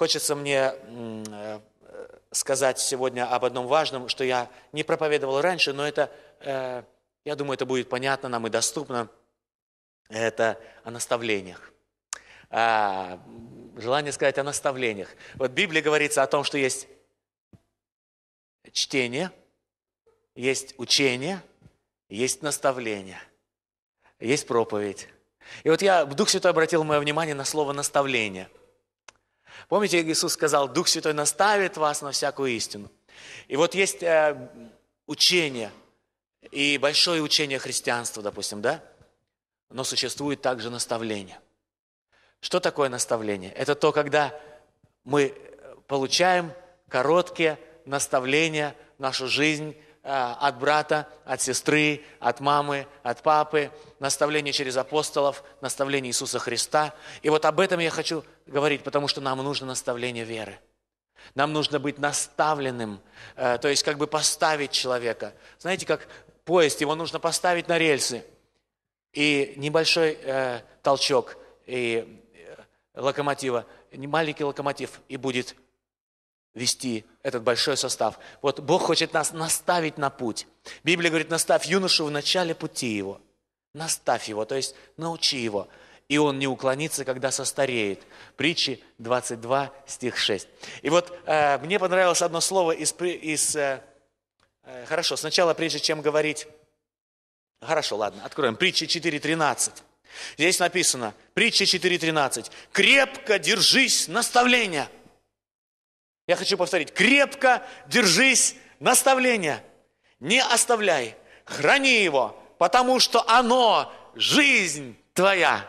Хочется мне э, сказать сегодня об одном важном, что я не проповедовал раньше, но это, э, я думаю, это будет понятно нам и доступно. Это о наставлениях. А, желание сказать о наставлениях. Вот в Библии говорится о том, что есть чтение, есть учение, есть наставление, есть проповедь. И вот я, Дух Святой обратил мое внимание на слово «наставление». Помните, Иисус сказал, Дух Святой наставит вас на всякую истину. И вот есть э, учение, и большое учение христианства, допустим, да? Но существует также наставление. Что такое наставление? Это то, когда мы получаем короткие наставления в нашу жизнь, Э, от брата, от сестры, от мамы, от папы, наставление через апостолов, наставление Иисуса Христа. И вот об этом я хочу говорить, потому что нам нужно наставление веры. Нам нужно быть наставленным, э, то есть как бы поставить человека. Знаете, как поезд, его нужно поставить на рельсы. И небольшой э, толчок и локомотива, маленький локомотив, и будет вести этот большой состав. Вот Бог хочет нас наставить на путь. Библия говорит, наставь юношу в начале пути его. Наставь его, то есть научи его. И он не уклонится, когда состареет. Притчи 22, стих 6. И вот э, мне понравилось одно слово из... из э, э, хорошо, сначала, прежде чем говорить... Хорошо, ладно, откроем. Притчи 4.13. Здесь написано, притча 4.13. «Крепко держись наставления». Я хочу повторить. Крепко держись наставления. Не оставляй. Храни его, потому что оно – жизнь твоя.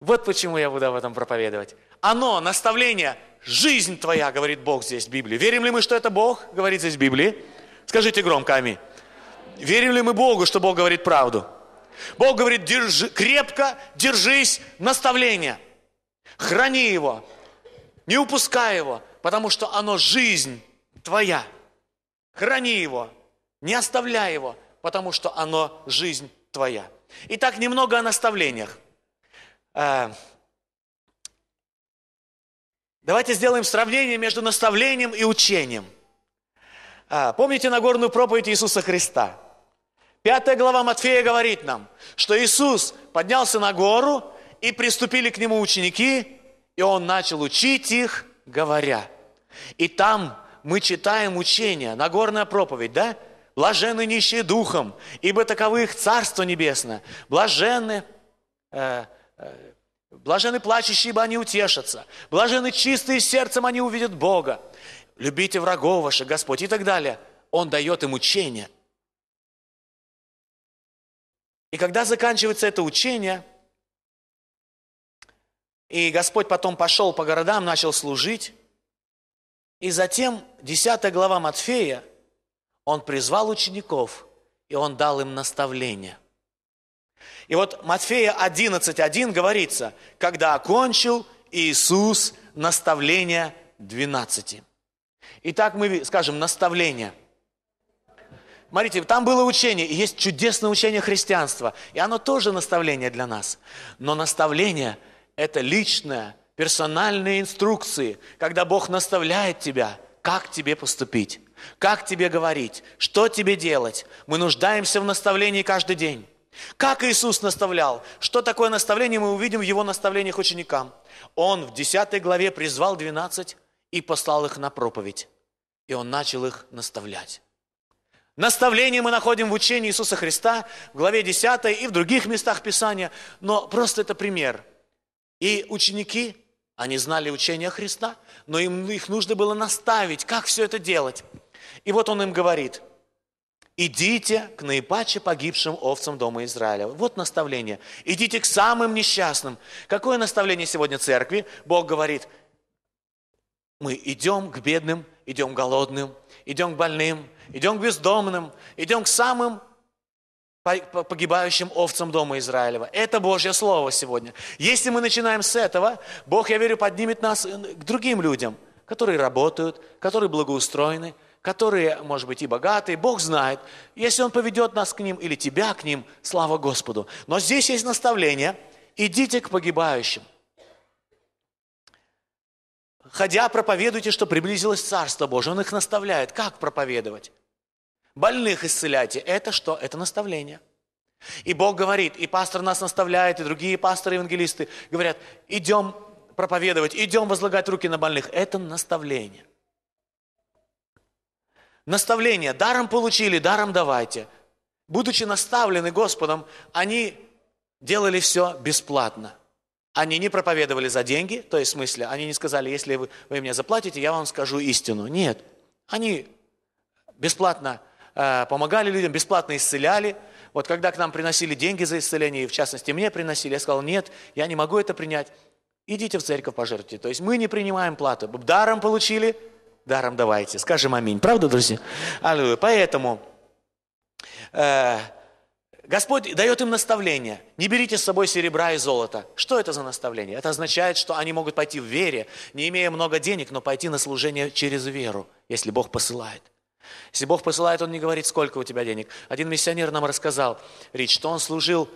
Вот почему я буду об этом проповедовать. Оно, наставление, жизнь твоя, говорит Бог здесь в Библии. Верим ли мы, что это Бог говорит здесь в Библии? Скажите громко, аминь. Верим ли мы Богу, что Бог говорит правду? Бог говорит, держи, крепко держись наставления. Храни его, не упускай его, потому что оно жизнь твоя. Храни его, не оставляй его, потому что оно жизнь твоя. Итак, немного о наставлениях. Э, давайте сделаем сравнение между наставлением и учением. Э, помните Нагорную проповедь Иисуса Христа? Пятая глава Матфея говорит нам, что Иисус поднялся на гору, и приступили к нему ученики, и он начал учить их говоря. И там мы читаем учение, Нагорная проповедь, да? Блаженны нищие духом, ибо таковых Царство Небесное. Блаженны, э, э, блаженны плачущие, ибо они утешатся. Блаженны чистые сердцем, они увидят Бога. Любите врагов ваших, Господь, и так далее. Он дает им учение. И когда заканчивается это учение – и Господь потом пошел по городам, начал служить. И затем 10 глава Матфея, он призвал учеников, и он дал им наставление. И вот Матфея 11.1 говорится, когда окончил Иисус наставление 12. Итак, мы скажем наставление. Смотрите, там было учение, и есть чудесное учение христианства, и оно тоже наставление для нас. Но наставление – это личное, персональные инструкции, когда Бог наставляет тебя, как тебе поступить, как тебе говорить, что тебе делать. Мы нуждаемся в наставлении каждый день. Как Иисус наставлял? Что такое наставление, мы увидим в Его наставлениях ученикам. Он в 10 главе призвал 12 и послал их на проповедь. И Он начал их наставлять. Наставление мы находим в учении Иисуса Христа, в главе 10 и в других местах Писания, но просто это пример – и ученики, они знали учение Христа, но им их нужно было наставить, как все это делать. И вот он им говорит, идите к наипаче погибшим овцам Дома Израиля. Вот наставление. Идите к самым несчастным. Какое наставление сегодня церкви? Бог говорит, мы идем к бедным, идем к голодным, идем к больным, идем к бездомным, идем к самым погибающим овцам дома Израилева. Это Божье Слово сегодня. Если мы начинаем с этого, Бог, я верю, поднимет нас э, к другим людям, которые работают, которые благоустроены, которые, может быть, и богатые, Бог знает. Если Он поведет нас к ним или тебя к ним, слава Господу. Но здесь есть наставление. Идите к погибающим. Ходя, проповедуйте, что приблизилось Царство Божие. Он их наставляет, как проповедовать больных исцеляйте. Это что? Это наставление. И Бог говорит, и пастор нас наставляет, и другие пасторы-евангелисты говорят, идем проповедовать, идем возлагать руки на больных. Это наставление. Наставление. Даром получили, даром давайте. Будучи наставлены Господом, они делали все бесплатно. Они не проповедовали за деньги, то есть в смысле, они не сказали, если вы, вы мне заплатите, я вам скажу истину. Нет, они бесплатно Э, помогали людям, бесплатно исцеляли. Вот когда к нам приносили деньги за исцеление, и в частности мне приносили, я сказал, нет, я не могу это принять. Идите в церковь пожертвуйте. То есть мы не принимаем плату. Даром получили, даром давайте. Скажем аминь. Правда, друзья? Аллилуйя. Поэтому э, Господь дает им наставление. Не берите с собой серебра и золота. Что это за наставление? Это означает, что они могут пойти в вере, не имея много денег, но пойти на служение через веру, если Бог посылает. Если Бог посылает, Он не говорит, сколько у тебя денег. Один миссионер нам рассказал, Рич, что он служил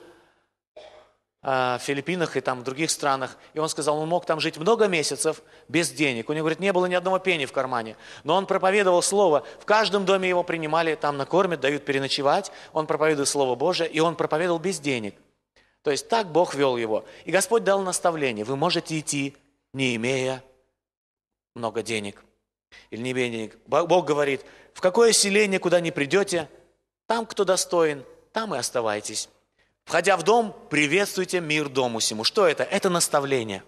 а, в Филиппинах и там в других странах. И он сказал, он мог там жить много месяцев без денег. У него, говорит, не было ни одного пени в кармане. Но он проповедовал Слово. В каждом доме его принимали, там накормят, дают переночевать. Он проповедует Слово Божие, и он проповедовал без денег. То есть так Бог вел его. И Господь дал наставление, вы можете идти, не имея много денег. Или не имея Бог говорит, в какое селение, куда не придете, там, кто достоин, там и оставайтесь. Входя в дом, приветствуйте мир дому сему. Что это? Это наставление.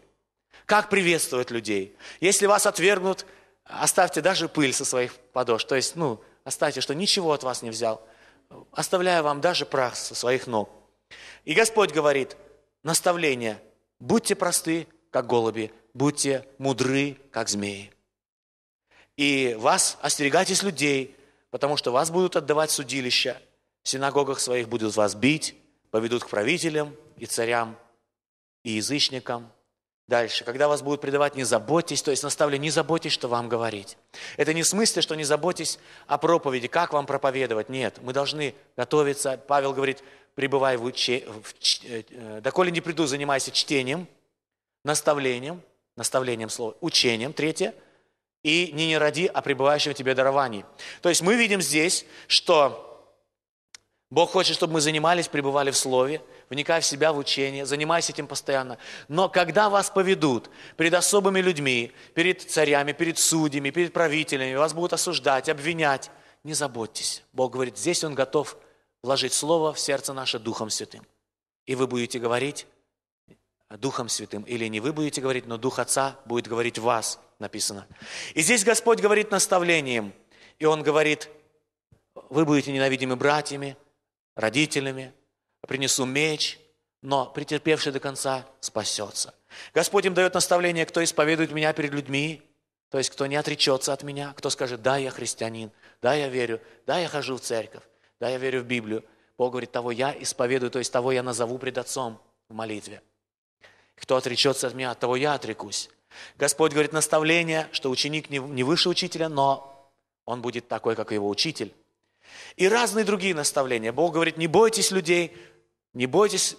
Как приветствовать людей? Если вас отвергнут, оставьте даже пыль со своих подошв. То есть, ну, оставьте, что ничего от вас не взял. Оставляю вам даже прах со своих ног. И Господь говорит, наставление, будьте просты, как голуби, будьте мудры, как змеи. И вас остерегайтесь людей, потому что вас будут отдавать судилища, в синагогах своих будут вас бить, поведут к правителям и царям, и язычникам. Дальше, когда вас будут предавать, не заботьтесь, то есть наставлю, не заботьтесь, что вам говорить. Это не в смысле, что не заботьтесь о проповеди, как вам проповедовать. Нет, мы должны готовиться. Павел говорит, пребывай в, уче... в... Э, э, доколе не приду, занимайся чтением, наставлением, наставлением слова, учением. Третье – и не не ради о а пребывающем тебе даровании. То есть мы видим здесь, что Бог хочет, чтобы мы занимались, пребывали в Слове, вникая в себя, в учение, занимаясь этим постоянно. Но когда вас поведут перед особыми людьми, перед царями, перед судьями, перед правителями, вас будут осуждать, обвинять, не заботьтесь. Бог говорит, здесь Он готов вложить Слово в сердце наше Духом Святым. И вы будете говорить Духом Святым. Или не вы будете говорить, но Дух Отца будет говорить в вас написано. И здесь Господь говорит наставлением, и Он говорит, вы будете ненавидимы братьями, родителями, принесу меч, но претерпевший до конца спасется. Господь им дает наставление, кто исповедует меня перед людьми, то есть кто не отречется от меня, кто скажет, да, я христианин, да, я верю, да, я хожу в церковь, да, я верю в Библию. Бог говорит, того я исповедую, то есть того я назову пред Отцом в молитве. Кто отречется от меня, от того я отрекусь. Господь говорит наставление, что ученик не выше учителя, но он будет такой, как его учитель. И разные другие наставления. Бог говорит, не бойтесь людей, не бойтесь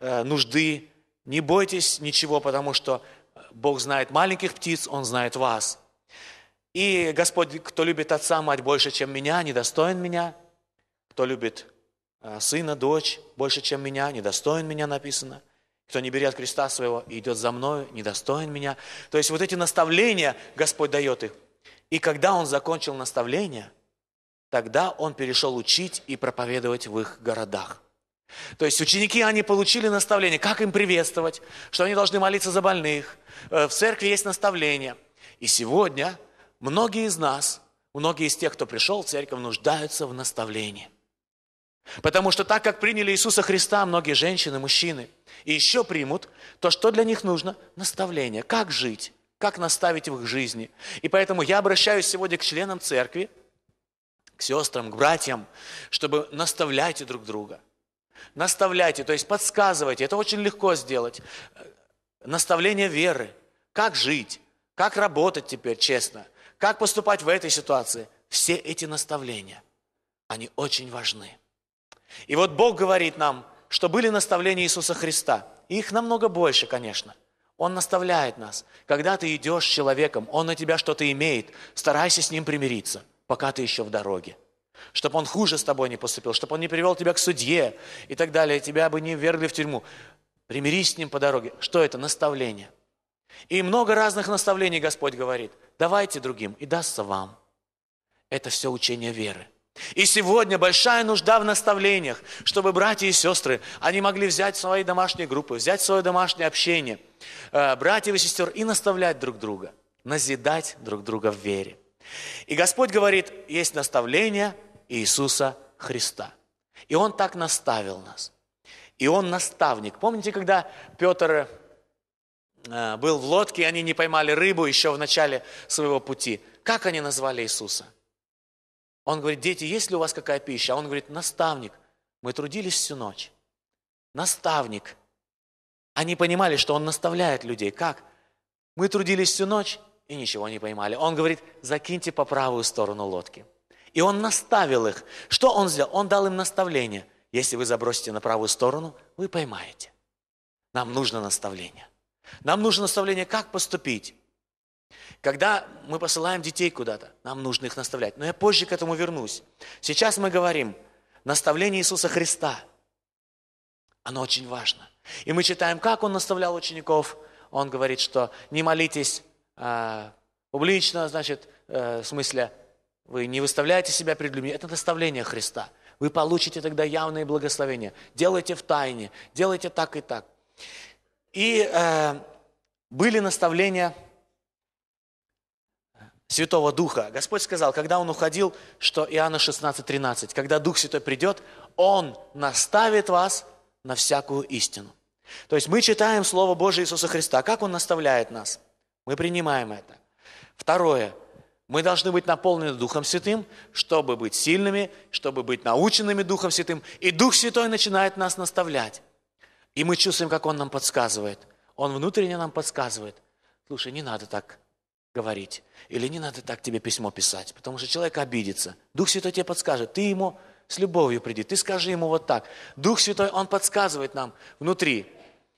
э, нужды, не бойтесь ничего, потому что Бог знает маленьких птиц, Он знает вас. И Господь, кто любит отца, мать больше, чем меня, недостоин меня. Кто любит э, сына, дочь больше, чем меня, недостоин меня, написано. Кто не берет креста своего и идет за мною, недостоин меня. То есть вот эти наставления Господь дает их. И когда он закончил наставление, тогда он перешел учить и проповедовать в их городах. То есть ученики, они получили наставление, как им приветствовать, что они должны молиться за больных. Э, в церкви есть наставление. И сегодня многие из нас, многие из тех, кто пришел в церковь, нуждаются в наставлении – Потому что так, как приняли Иисуса Христа многие женщины, мужчины, и еще примут, то что для них нужно? Наставление. Как жить? Как наставить в их жизни? И поэтому я обращаюсь сегодня к членам церкви, к сестрам, к братьям, чтобы наставляйте друг друга. Наставляйте, то есть подсказывайте. Это очень легко сделать. Наставление веры. Как жить? Как работать теперь честно? Как поступать в этой ситуации? Все эти наставления, они очень важны. И вот Бог говорит нам, что были наставления Иисуса Христа. их намного больше, конечно. Он наставляет нас. Когда ты идешь с человеком, он на тебя что-то имеет, старайся с ним примириться, пока ты еще в дороге. Чтобы он хуже с тобой не поступил, чтобы он не привел тебя к судье и так далее, тебя бы не ввергли в тюрьму. Примирись с ним по дороге. Что это? Наставление. И много разных наставлений Господь говорит. Давайте другим, и дастся вам. Это все учение веры. И сегодня большая нужда в наставлениях, чтобы братья и сестры, они могли взять свои домашние группы, взять свое домашнее общение, э, братьев и сестер, и наставлять друг друга, назидать друг друга в вере. И Господь говорит, есть наставление Иисуса Христа. И Он так наставил нас. И Он наставник. Помните, когда Петр э, был в лодке, и они не поймали рыбу еще в начале своего пути? Как они назвали Иисуса? – он говорит, дети, есть ли у вас какая пища? А он говорит, наставник, мы трудились всю ночь. Наставник. Они понимали, что он наставляет людей. Как? Мы трудились всю ночь и ничего не поймали. Он говорит, закиньте по правую сторону лодки. И он наставил их. Что он сделал? Он дал им наставление. Если вы забросите на правую сторону, вы поймаете. Нам нужно наставление. Нам нужно наставление, как поступить. Когда мы посылаем детей куда-то, нам нужно их наставлять. Но я позже к этому вернусь. Сейчас мы говорим, наставление Иисуса Христа, оно очень важно. И мы читаем, как Он наставлял учеников. Он говорит, что не молитесь э, публично, значит, э, в смысле, вы не выставляете себя перед людьми. Это наставление Христа. Вы получите тогда явные благословения. Делайте в тайне, делайте так и так. И э, были наставления Святого Духа. Господь сказал, когда Он уходил, что Иоанна 16, 13, когда Дух Святой придет, Он наставит вас на всякую истину. То есть мы читаем Слово Божие Иисуса Христа. Как Он наставляет нас? Мы принимаем это. Второе. Мы должны быть наполнены Духом Святым, чтобы быть сильными, чтобы быть наученными Духом Святым. И Дух Святой начинает нас наставлять. И мы чувствуем, как Он нам подсказывает. Он внутренне нам подсказывает. Слушай, не надо так говорить. Или не надо так тебе письмо писать, потому что человек обидится. Дух Святой тебе подскажет. Ты ему с любовью приди, ты скажи ему вот так. Дух Святой, он подсказывает нам внутри.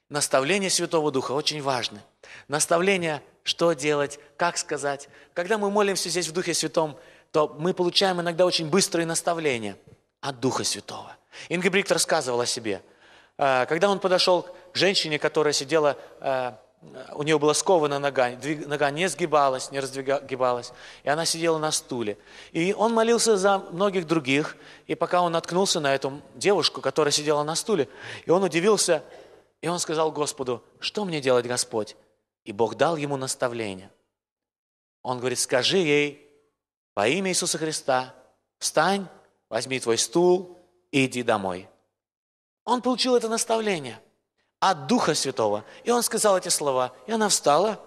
Наставление Святого Духа очень важно. Наставление, что делать, как сказать. Когда мы молимся здесь в Духе Святом, то мы получаем иногда очень быстрые наставления от Духа Святого. Ингебрикт рассказывал о себе. А, когда он подошел к женщине, которая сидела а, у нее была скована нога, нога не сгибалась, не раздвигалась, и она сидела на стуле. И он молился за многих других, и пока он наткнулся на эту девушку, которая сидела на стуле, и он удивился, и он сказал Господу, что мне делать, Господь? И Бог дал ему наставление. Он говорит, скажи ей во имя Иисуса Христа, встань, возьми твой стул и иди домой. Он получил это наставление – от Духа Святого. И он сказал эти слова. И она встала,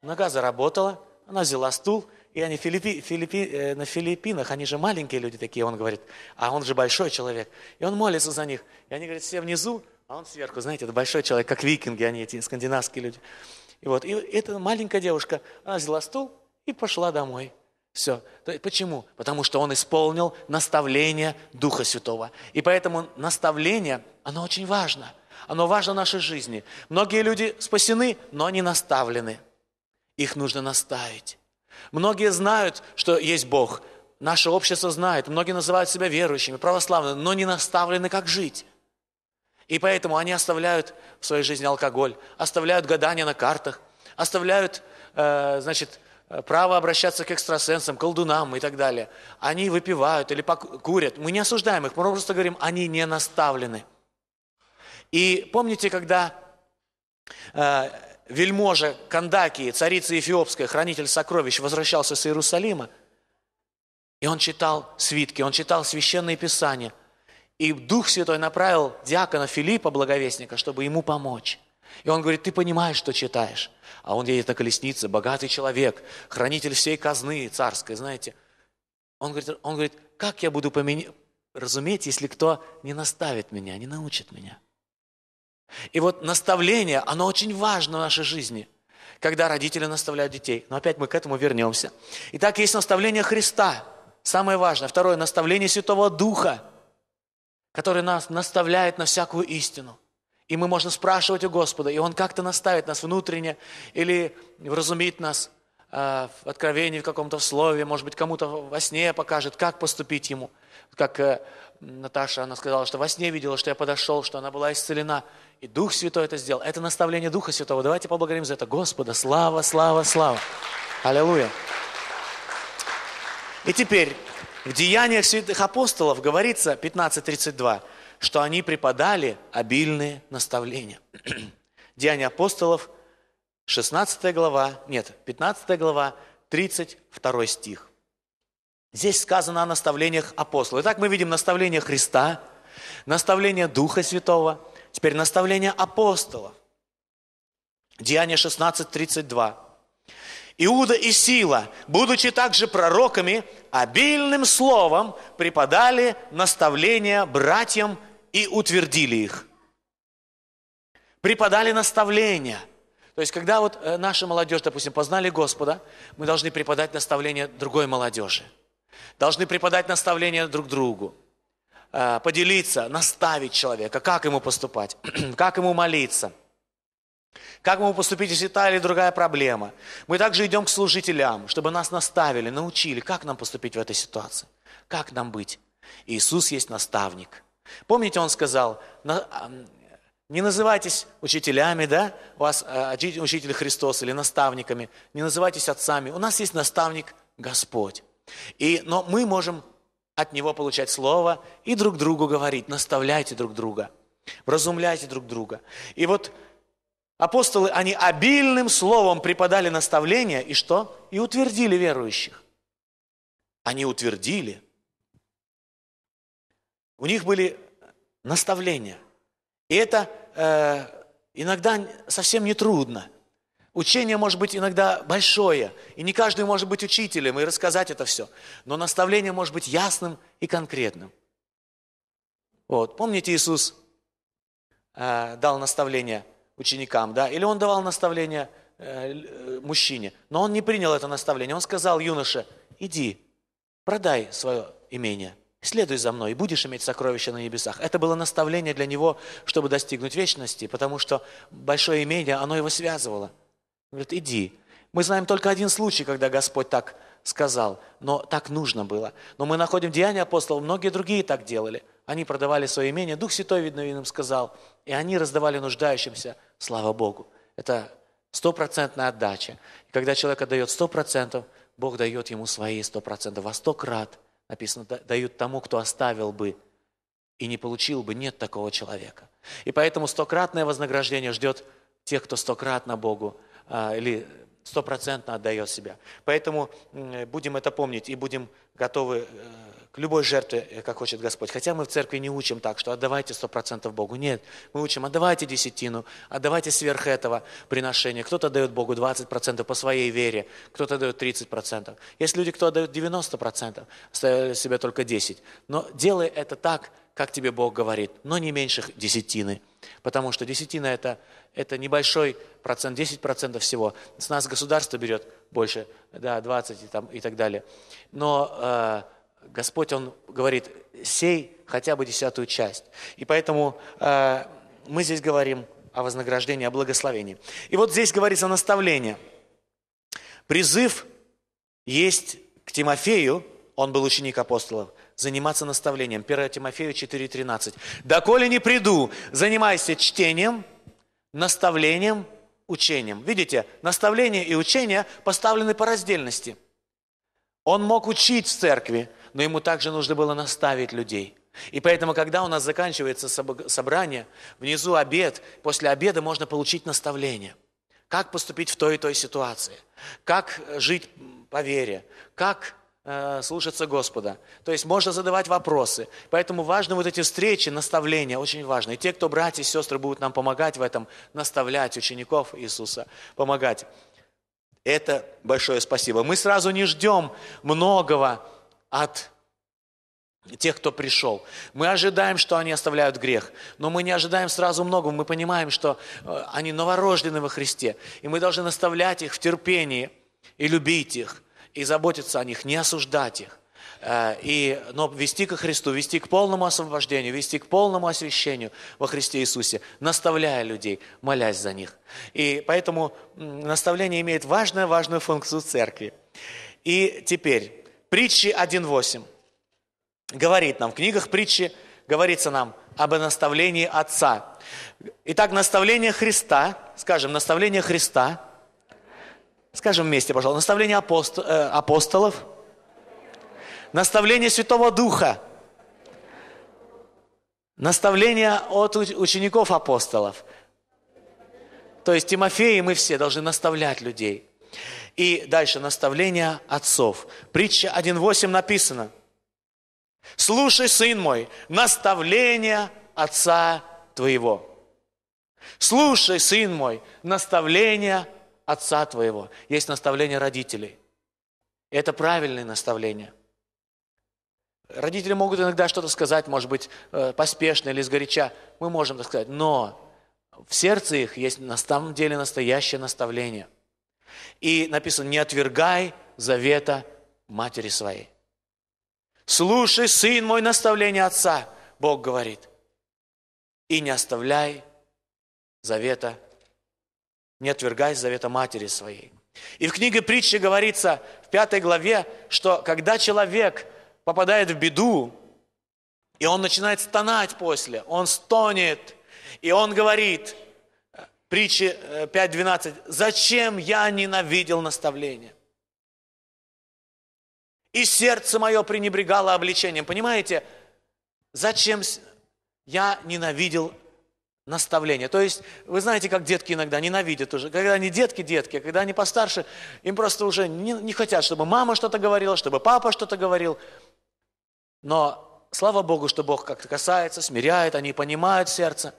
нога заработала, она взяла стул, и они Филиппи, Филиппи, э, на Филиппинах, они же маленькие люди такие, он говорит, а он же большой человек. И он молится за них. И они, говорят, все внизу, а он сверху. Знаете, это большой человек, как викинги они, эти скандинавские люди. И вот, и эта маленькая девушка, она взяла стул и пошла домой. Все. Почему? Потому что он исполнил наставление Духа Святого. И поэтому наставление, оно очень важно – оно важно в нашей жизни. Многие люди спасены, но они наставлены. Их нужно наставить. Многие знают, что есть Бог. Наше общество знает. Многие называют себя верующими, православными, но не наставлены, как жить. И поэтому они оставляют в своей жизни алкоголь, оставляют гадания на картах, оставляют, э, значит, право обращаться к экстрасенсам, колдунам и так далее. Они выпивают или курят. Мы не осуждаем их, мы просто говорим, они не наставлены. И помните, когда э, вельможа Кандаки, царица Эфиопская, хранитель сокровищ, возвращался с Иерусалима, и он читал свитки, он читал священные писания. И Дух Святой направил диакона Филиппа, благовестника, чтобы ему помочь. И он говорит, ты понимаешь, что читаешь. А он едет на колеснице, богатый человек, хранитель всей казны царской, знаете. Он говорит, он говорит как я буду поменять, разуметь, если кто не наставит меня, не научит меня? И вот наставление, оно очень важно в нашей жизни, когда родители наставляют детей. Но опять мы к этому вернемся. Итак, есть наставление Христа, самое важное. Второе, наставление Святого Духа, который нас наставляет на всякую истину. И мы можем спрашивать у Господа, и Он как-то наставит нас внутренне или вразумит нас э, в откровении, в каком-то слове, может быть, кому-то во сне покажет, как поступить Ему. Как э, Наташа, она сказала, что во сне видела, что я подошел, что она была исцелена. И Дух Святой это сделал. Это наставление Духа Святого. Давайте поблагодарим за это Господа. Слава, слава, слава. Аллилуйя. И теперь в Деяниях святых апостолов говорится 15.32, что они преподали обильные наставления. Деяния апостолов, 16 глава, нет, 15 глава, 32 стих. Здесь сказано о наставлениях апостола. Итак, мы видим наставление Христа, наставление Духа Святого, теперь наставление апостола. Деяние 16:32. Иуда и Сила, будучи также пророками, обильным словом преподали наставления братьям и утвердили их. Преподали наставления. То есть, когда вот э, наша молодежь, допустим, познали Господа, мы должны преподать наставления другой молодежи – Должны преподать наставления друг другу, э, поделиться, наставить человека, как ему поступать, как ему молиться, как ему поступить, если та или другая проблема. Мы также идем к служителям, чтобы нас наставили, научили, как нам поступить в этой ситуации, как нам быть. Иисус есть наставник. Помните, Он сказал, не называйтесь учителями, да, у вас э, учитель Христос или наставниками, не называйтесь отцами. У нас есть наставник Господь. И, но мы можем от него получать слово и друг другу говорить, наставляйте друг друга, вразумляйте друг друга. И вот апостолы, они обильным словом преподали наставления, и что? И утвердили верующих. Они утвердили. У них были наставления. И это э, иногда совсем не трудно. Учение может быть иногда большое, и не каждый может быть учителем и рассказать это все, но наставление может быть ясным и конкретным. Вот, помните, Иисус э, дал наставление ученикам, да, или он давал наставление э, э мужчине, но он не принял это наставление, он сказал юноше, иди, продай свое имение, следуй за мной, и будешь иметь сокровища на небесах. Это было наставление для него, чтобы достигнуть вечности, потому что большое имение, оно его связывало – Говорит, иди. Мы знаем только один случай, когда Господь так сказал, но так нужно было. Но мы находим деяния апостолов, многие другие так делали. Они продавали свое имение, Дух Святой, видно, им сказал, и они раздавали нуждающимся, слава Богу. Это стопроцентная отдача. И когда человек отдает сто процентов, Бог дает ему свои сто процентов, во сто крат, написано, дают тому, кто оставил бы и не получил бы, нет такого человека. И поэтому стократное вознаграждение ждет тех, кто стократно Богу а, или стопроцентно отдает себя. Поэтому будем это помнить и будем готовы э, к любой жертве, э, как хочет Господь. Хотя мы в церкви не учим так, что отдавайте сто процентов Богу. Нет, мы учим, отдавайте десятину, отдавайте сверх этого приношения. Кто-то дает Богу 20% по своей вере, кто-то дает 30%. Есть люди, кто отдает 90%, оставили себе только 10%. Но делай это так, как тебе Бог говорит, но не меньших десятины. Потому что десятина это, это небольшой процент, 10% всего. С нас государство берет больше, да, 20 и, там, и так далее. Но э, Господь, Он говорит, сей хотя бы десятую часть. И поэтому э, мы здесь говорим о вознаграждении, о благословении. И вот здесь говорится наставление. Призыв есть к Тимофею, он был ученик апостолов – заниматься наставлением. 1 Тимофею 4,13. «Доколе не приду, занимайся чтением, наставлением, учением». Видите, наставление и учение поставлены по раздельности. Он мог учить в церкви, но ему также нужно было наставить людей – и поэтому, когда у нас заканчивается собрание, внизу обед, после обеда можно получить наставление. Как поступить в той и той ситуации? Как жить по вере? Как Э, слушаться Господа. То есть можно задавать вопросы. Поэтому важны вот эти встречи, наставления, очень важно. И те, кто братья и сестры будут нам помогать в этом, наставлять учеников Иисуса, помогать. Это большое спасибо. Мы сразу не ждем многого от тех, кто пришел. Мы ожидаем, что они оставляют грех, но мы не ожидаем сразу многого. Мы понимаем, что э, они новорождены во Христе, и мы должны наставлять их в терпении и любить их, и заботиться о них, не осуждать их, э, и, но вести ко Христу, вести к полному освобождению, вести к полному освящению во Христе Иисусе, наставляя людей, молясь за них. И поэтому наставление имеет важную-важную функцию церкви. И теперь, притчи 1.8 говорит нам, в книгах притчи говорится нам об наставлении Отца. Итак, наставление Христа, скажем, наставление Христа – Скажем вместе, пожалуйста, наставление апост... э, апостолов, наставление Святого Духа, наставление от учеников апостолов. То есть Тимофей и мы все должны наставлять людей. И дальше наставление отцов. Притча 1.8 написано. «Слушай, сын мой, наставление отца твоего». Слушай, сын мой, наставление отца твоего, есть наставление родителей. это правильное наставление. Родители могут иногда что-то сказать, может быть, э, поспешно или сгоряча. Мы можем так сказать, но в сердце их есть на самом деле настоящее наставление. И написано, не отвергай завета матери своей. Слушай, сын мой, наставление отца, Бог говорит. И не оставляй завета не отвергай завета матери своей. И в книге притчи говорится в пятой главе, что когда человек попадает в беду, и он начинает стонать после, он стонет, и он говорит, э, притчи 5.12, э, «Зачем я ненавидел наставление?» И сердце мое пренебрегало обличением. Понимаете, зачем я ненавидел наставление. То есть, вы знаете, как детки иногда ненавидят уже. Когда они детки, детки, а когда они постарше, им просто уже не, не хотят, чтобы мама что-то говорила, чтобы папа что-то говорил. Но слава Богу, что Бог как-то касается, смиряет, они понимают сердце.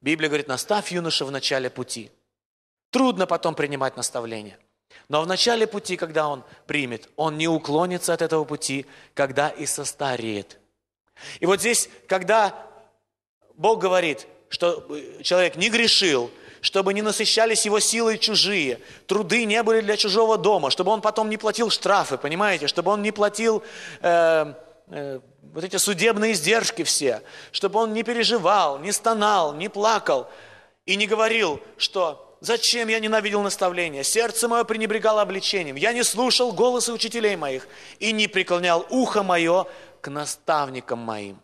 Библия говорит, наставь юноша в начале пути. Трудно потом принимать наставление. Но в начале пути, когда он примет, он не уклонится от этого пути, когда и состареет. И вот здесь, когда Бог говорит – что э, человек не грешил, чтобы не насыщались его силы чужие, труды не были для чужого дома, чтобы он потом не платил штрафы, понимаете, чтобы он не платил э, э, вот эти судебные издержки все, чтобы он не переживал, не стонал, не плакал и не говорил, что Зачем я ненавидел наставления? Сердце мое пренебрегало обличением. Я не слушал голоса учителей моих и не преклонял ухо мое к наставникам моим.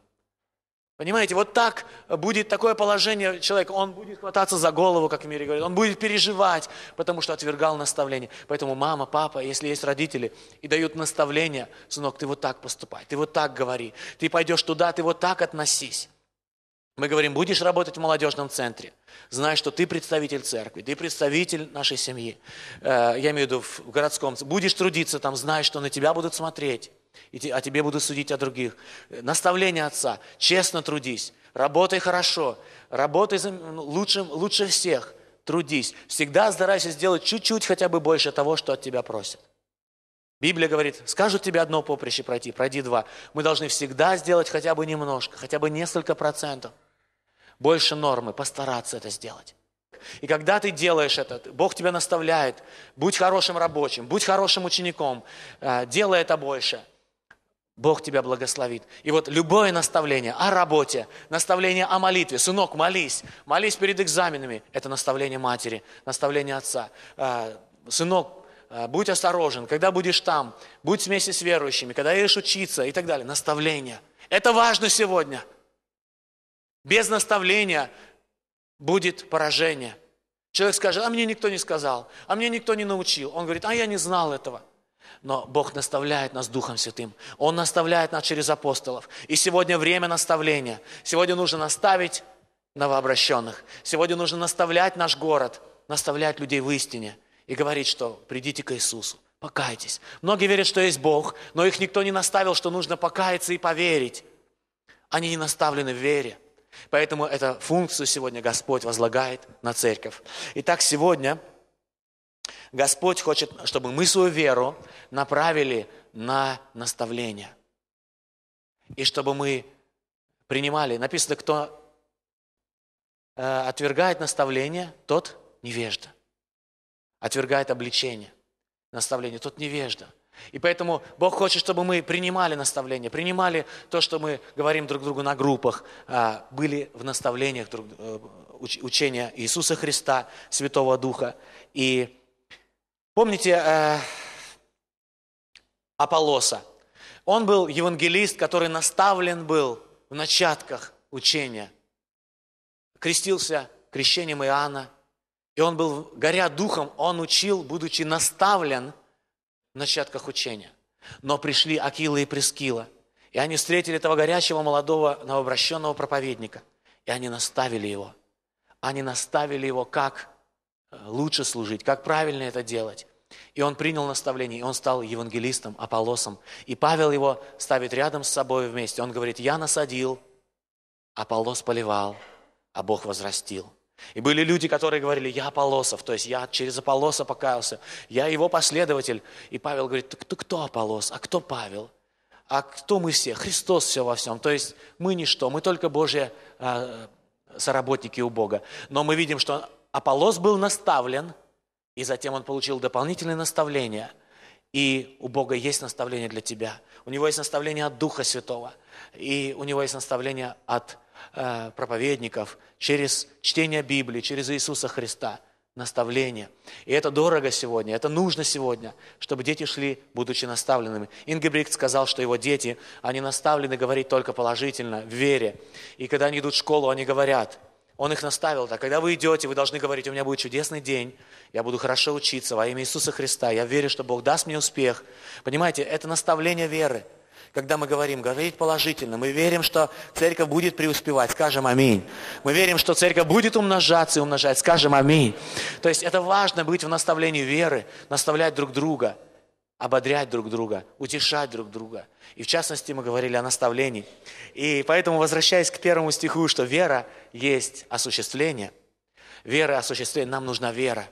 Понимаете, вот так будет такое положение человека. Он будет хвататься за голову, как в мире говорят. Он будет переживать, потому что отвергал наставление. Поэтому мама, папа, если есть родители, и дают наставление, сынок, ты вот так поступай, ты вот так говори, ты пойдешь туда, ты вот так относись. Мы говорим, будешь работать в молодежном центре, знай, что ты представитель церкви, ты представитель нашей семьи. Э, я имею в виду в городском. Будешь трудиться там, знай, что на тебя будут смотреть. И, а тебе буду судить о других. Наставление отца. Честно трудись. Работай хорошо. Работай ну, лучше, лучше всех. Трудись. Всегда старайся сделать чуть-чуть хотя бы больше того, что от тебя просят. Библия говорит, скажут тебе одно поприще пройти, пройди два. Мы должны всегда сделать хотя бы немножко, хотя бы несколько процентов. Больше нормы, постараться это сделать. И когда ты делаешь это, Бог тебя наставляет, будь хорошим рабочим, будь хорошим учеником, э, делай это больше – Бог тебя благословит. И вот любое наставление о работе, наставление о молитве, сынок, молись, молись перед экзаменами, это наставление матери, наставление отца. А, сынок, а, будь осторожен, когда будешь там, будь вместе с верующими, когда идешь учиться и так далее. Наставление. Это важно сегодня. Без наставления будет поражение. Человек скажет, а мне никто не сказал, а мне никто не научил. Он говорит, а я не знал этого. Но Бог наставляет нас Духом Святым. Он наставляет нас через апостолов. И сегодня время наставления. Сегодня нужно наставить новообращенных. Сегодня нужно наставлять наш город, наставлять людей в истине и говорить, что придите к Иисусу, покайтесь. Многие верят, что есть Бог, но их никто не наставил, что нужно покаяться и поверить. Они не наставлены в вере. Поэтому эту функцию сегодня Господь возлагает на церковь. Итак, сегодня Господь хочет, чтобы мы свою веру направили на наставление. И чтобы мы принимали. Написано, кто э, отвергает наставление, тот невежда. Отвергает обличение, наставление, тот невежда. И поэтому Бог хочет, чтобы мы принимали наставление, принимали то, что мы говорим друг другу на группах, а, были в наставлениях э, учения Иисуса Христа, Святого Духа. И Помните э, Аполлоса? Он был евангелист, который наставлен был в начатках учения. Крестился крещением Иоанна, и он был, горя духом, он учил, будучи наставлен в начатках учения. Но пришли Акила и Прескила, и они встретили этого горячего молодого новообращенного проповедника, и они наставили его. Они наставили его, как лучше служить, как правильно это делать. И он принял наставление, и он стал евангелистом, аполосом, И Павел его ставит рядом с собой вместе. Он говорит, я насадил, а аполос поливал, а Бог возрастил. И были люди, которые говорили, я аполосов, то есть я через аполоса покаялся, я его последователь. И Павел говорит, ты, кто аполос, а кто Павел? А кто мы все? Христос все во всем. То есть мы ничто, мы только Божьи э, а, соработники у Бога. Но мы видим, что Аполос был наставлен, и затем он получил дополнительное наставление. И у Бога есть наставление для тебя. У него есть наставление от Духа Святого. И у него есть наставление от э, проповедников через чтение Библии, через Иисуса Христа. Наставление. И это дорого сегодня, это нужно сегодня, чтобы дети шли, будучи наставленными. Ингебрикт сказал, что его дети, они наставлены говорить только положительно, в вере. И когда они идут в школу, они говорят – он их наставил так. Когда вы идете, вы должны говорить, у меня будет чудесный день, я буду хорошо учиться во имя Иисуса Христа, я верю, что Бог даст мне успех. Понимаете, это наставление веры. Когда мы говорим, говорить положительно, мы верим, что церковь будет преуспевать, скажем аминь. Мы верим, что церковь будет умножаться и умножать, скажем аминь. То есть это важно быть в наставлении веры, наставлять друг друга – ободрять друг друга, утешать друг друга. И в частности мы говорили о наставлении. И поэтому, возвращаясь к первому стиху, что вера есть осуществление. Вера осуществление, нам нужна вера.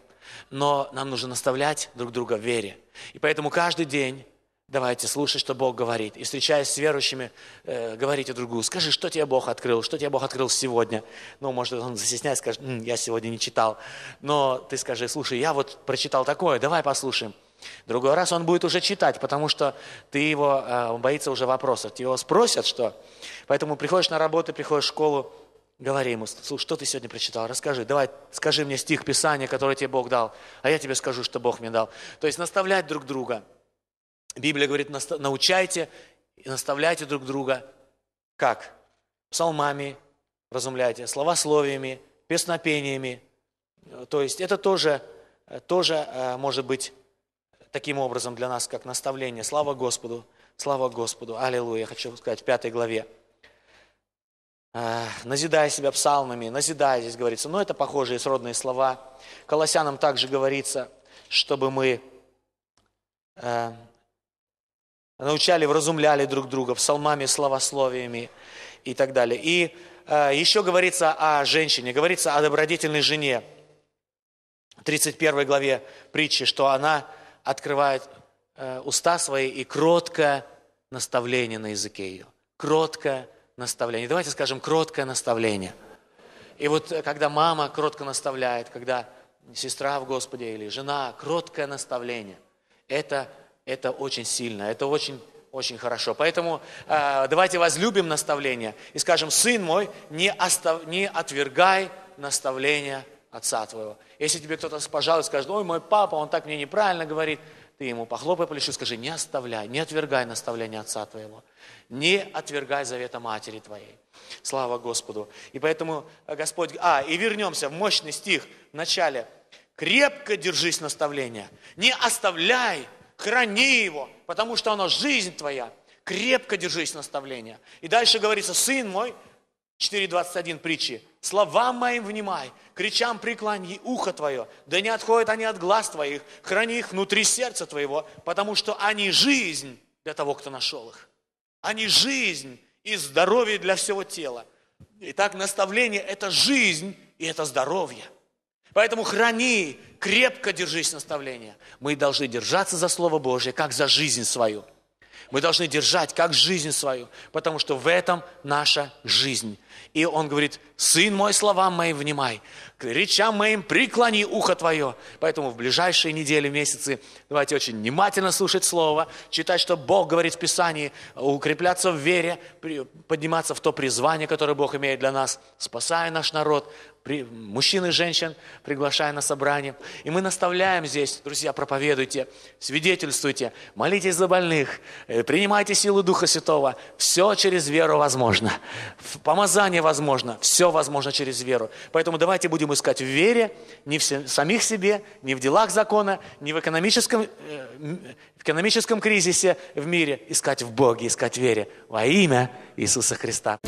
Но нам нужно наставлять друг друга в вере. И поэтому каждый день Давайте слушать, что Бог говорит. И встречаясь с верующими, э, говорите другу, скажи, что тебе Бог открыл, что тебе Бог открыл сегодня. Ну, может, он застесняется, скажет, М, я сегодня не читал. Но ты скажи, слушай, я вот прочитал такое, давай послушаем. Другой раз он будет уже читать, потому что ты его, э, он боится уже вопросов. тебя его спросят, что? Поэтому приходишь на работу, приходишь в школу, говори ему, слушай, что ты сегодня прочитал, расскажи, давай, скажи мне стих Писания, который тебе Бог дал, а я тебе скажу, что Бог мне дал. То есть наставлять друг друга. Библия говорит, научайте и наставляйте друг друга. Как? Псалмами, разумляйте, словословиями, песнопениями. То есть это тоже, э, тоже э, может быть таким образом для нас, как наставление. Слава Господу, слава Господу, аллилуйя. Я хочу сказать в пятой главе. А, назидай себя псалмами, назидай, здесь говорится. Но это похожие сродные слова. Колоссянам также говорится, чтобы мы а, научали, вразумляли друг друга псалмами, словословиями и так далее. И а, еще говорится о женщине, говорится о добродетельной жене. В 31 главе притчи, что она открывает э, уста свои и кроткое наставление на языке ее. Кроткое наставление. Давайте скажем кроткое наставление. И вот э, когда мама кротко наставляет, когда сестра в Господе или жена, кроткое наставление, это, это очень сильно, это очень очень хорошо. Поэтому э, давайте возлюбим наставление и скажем, сын мой, не, остав, не отвергай наставления отца твоего. Если тебе кто-то пожалует, скажет, ой, мой папа, он так мне неправильно говорит, ты ему похлопай по лещу, скажи, не оставляй, не отвергай наставления отца твоего, не отвергай завета матери твоей. Слава Господу. И поэтому э, Господь... А, и вернемся в мощный стих в начале. Крепко держись наставления, не оставляй, храни его, потому что оно жизнь твоя. Крепко держись наставления. И дальше говорится, сын мой, 4.21 притчи. «Словам моим внимай, кричам речам преклони ухо твое, да не отходят они от глаз твоих, храни их внутри сердца твоего, потому что они жизнь для того, кто нашел их. Они жизнь и здоровье для всего тела». Итак, наставление – это жизнь и это здоровье. Поэтому храни, крепко держись наставления. Мы должны держаться за Слово Божье, как за жизнь свою – мы должны держать как жизнь свою, потому что в этом наша жизнь. И он говорит, сын мой, словам моим внимай, к речам моим преклони ухо твое. Поэтому в ближайшие недели, месяцы давайте очень внимательно слушать Слово, читать, что Бог говорит в Писании, укрепляться в вере, подниматься в то призвание, которое Бог имеет для нас, спасая наш народ мужчин и женщин приглашая на собрание. И мы наставляем здесь, друзья, проповедуйте, свидетельствуйте, молитесь за больных, э, принимайте силу Духа Святого. Все через веру возможно. Помазание возможно, все возможно через веру. Поэтому давайте будем искать в вере, не в самих себе, не в делах закона, не в экономическом, э, в экономическом кризисе в мире. Искать в Боге, искать в вере во имя Иисуса Христа.